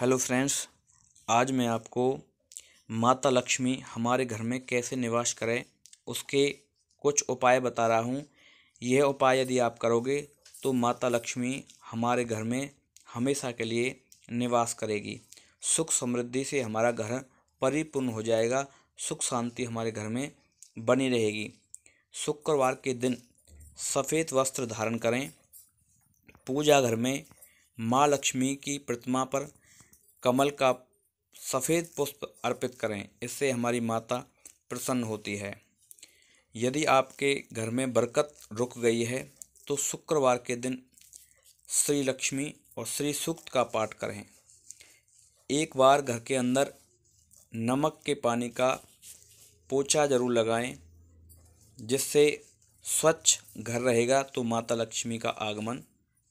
hello friends आज मैं आपको माता लक्ष्मी हमारे घर में कैसे निवास करें उसके कुछ उपाय बता रहा हूँ यह उपाय यदि आप करोगे तो माता लक्ष्मी हमारे घर में हमेशा के लिए निवास करेगी सुख समृद्धि से हमारा घर परिपूर्ण हो जाएगा सुख शांति हमारे घर में बनी रहेगी शुक्रवार के दिन सफ़ेद वस्त्र धारण करें पूजा घर में माँ लक्ष्मी की प्रतिमा पर कमल का सफ़ेद पुष्प अर्पित करें इससे हमारी माता प्रसन्न होती है यदि आपके घर में बरकत रुक गई है तो शुक्रवार के दिन श्री लक्ष्मी और श्री सूक्त का पाठ करें एक बार घर के अंदर नमक के पानी का पोछा जरूर लगाएं जिससे स्वच्छ घर रहेगा तो माता लक्ष्मी का आगमन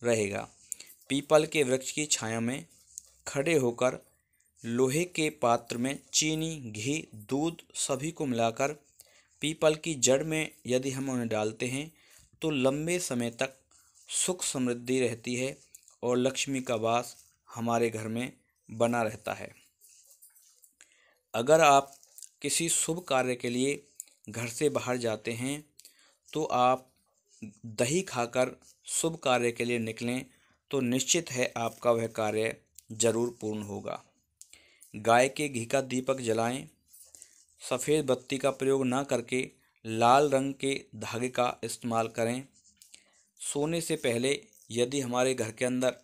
रहेगा पीपल के वृक्ष की छाया में खड़े होकर लोहे के पात्र में चीनी घी दूध सभी को मिलाकर पीपल की जड़ में यदि हम उन्हें डालते हैं तो लंबे समय तक सुख समृद्धि रहती है और लक्ष्मी का वास हमारे घर में बना रहता है अगर आप किसी शुभ कार्य के लिए घर से बाहर जाते हैं तो आप दही खाकर शुभ कार्य के लिए निकलें तो निश्चित है आपका वह कार्य जरूर पूर्ण होगा गाय के घी का दीपक जलाएं सफ़ेद बत्ती का प्रयोग ना करके लाल रंग के धागे का इस्तेमाल करें सोने से पहले यदि हमारे घर के अंदर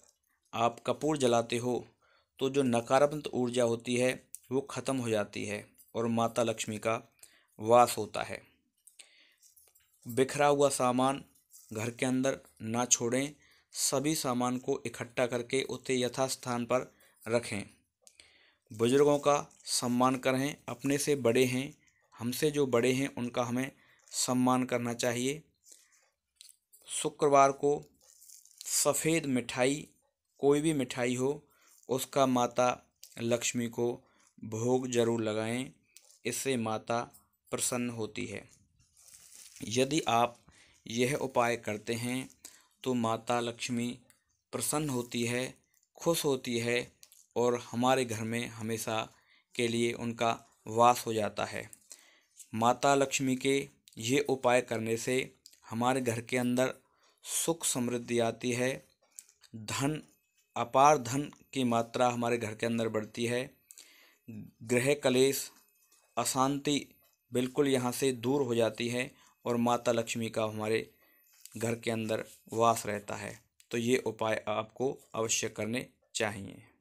आप कपूर जलाते हो तो जो नकारात्मक ऊर्जा होती है वो ख़त्म हो जाती है और माता लक्ष्मी का वास होता है बिखरा हुआ सामान घर के अंदर ना छोड़ें सभी सामान को इकट्ठा करके उसे यथास्थान पर रखें बुज़ुर्गों का सम्मान करें अपने से बड़े हैं हमसे जो बड़े हैं उनका हमें सम्मान करना चाहिए शुक्रवार को सफ़ेद मिठाई कोई भी मिठाई हो उसका माता लक्ष्मी को भोग जरूर लगाएं इससे माता प्रसन्न होती है यदि आप यह उपाय करते हैं तो माता लक्ष्मी प्रसन्न होती है खुश होती है और हमारे घर में हमेशा के लिए उनका वास हो जाता है माता लक्ष्मी के ये उपाय करने से हमारे घर के अंदर सुख समृद्धि आती है धन अपार धन की मात्रा हमारे घर के अंदर बढ़ती है ग्रह कलेश अशांति बिल्कुल यहाँ से दूर हो जाती है और माता लक्ष्मी का हमारे घर के अंदर वास रहता है तो ये उपाय आपको अवश्य करने चाहिए